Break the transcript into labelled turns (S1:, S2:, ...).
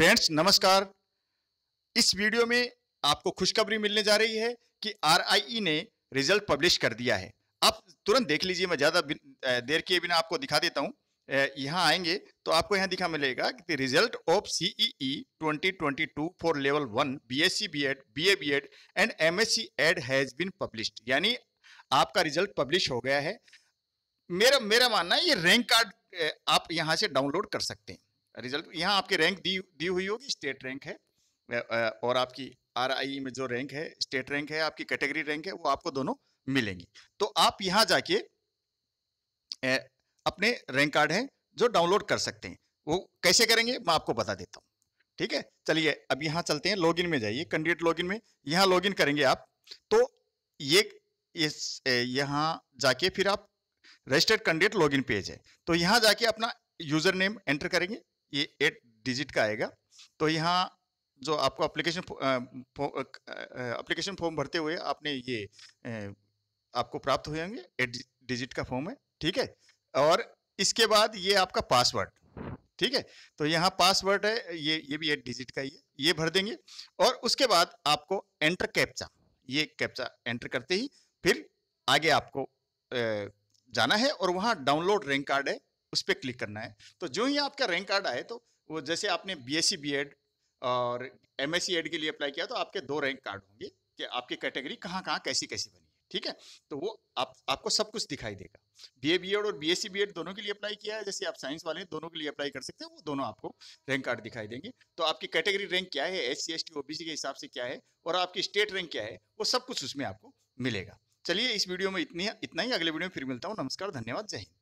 S1: friends नमस्कार इस video में आपको खुशखबरी मिलने जा रही है कि आरआईई e ने रिजल्ट पब्लिश कर दिया है आप तुरंत देख लीजिए मैं ज़्यादा देर किए बिना आपको दिखा देता हूँ यहाँ आएंगे तो आपको यहाँ दिखा मिलेगा कि result of CEE 2022 for level one BSc BEd BA BEd and MSc Ed has been publish यानी आपका रिजल्ट पब्लिश हो गया है मेरा मेरा मानना है ये रैंक कार्ड आप यहाँ से डाउनलोड कर सकते हैं रिजल्ट यहाँ आपके रैंक दी दी हुई होगी स्टेट रैंक है और आपकी आर e में जो रैंक है स्टेट रैंक है आपकी कैटेगरी रैंक है वो आपको दोनों मिलेंगी तो आप यहाँ जाके अपने रैंक कार्ड है जो डाउनलोड कर सकते हैं वो कैसे करेंगे मैं आपको बता देता हूँ ठीक है चलिए अब यहाँ चलते हैं लॉगिन में जाइए कैंडिडेट लॉगिन में यहाँ लॉगिन करेंगे आप तो ये इस यहाँ जाके फिर आप रजिस्टर्ड कैंडिडेट लॉगिन पेज है तो यहाँ जाके अपना यूजर नेम एंटर करेंगे ये एट डिजिट का आएगा तो यहाँ जो आपको एप्लीकेशन एप्लीकेशन फॉर्म भरते हुए आपने ये आपको प्राप्त हुए होंगे एट डिजिट का फॉर्म है ठीक है और इसके बाद ये आपका पासवर्ड ठीक है तो यहाँ पासवर्ड है ये ये भी एट डिजिट का ही है ये भर देंगे और उसके बाद आपको एंटर कैप्चा ये कैप्चा एंटर करते ही फिर आगे आपको जाना है और वहाँ डाउनलोड रैंक कार्ड है उस पर क्लिक करना है तो जो ही आपका रैंक कार्ड आए तो वो जैसे आपने बी एस e और एम एस e के लिए अप्लाई किया तो आपके दो रैंक कार्ड होंगे कि आपकी कैटेगरी कहाँ कहाँ कैसी कैसी बनी है ठीक है तो वो आप आपको सब कुछ दिखाई देगा बी ए बी एड और बी एस सी दोनों के लिए अप्लाई किया है जैसे आप साइंस वाले हैं दोनों के लिए अप्लाई कर सकते हैं वो दोनों आपको रैंक कार्ड दिखाई देंगे तो आपकी कैटेगरी रैंक क्या है S C S T O B C के हिसाब से क्या है और आपकी स्टेट रैंक क्या है वो सब कुछ उसमें आपको मिलेगा चलिए इस वीडियो में इतनी इतना ही अगले वीडियो में फिर मिलता हूँ नमस्कार धन्यवाद जय हिंद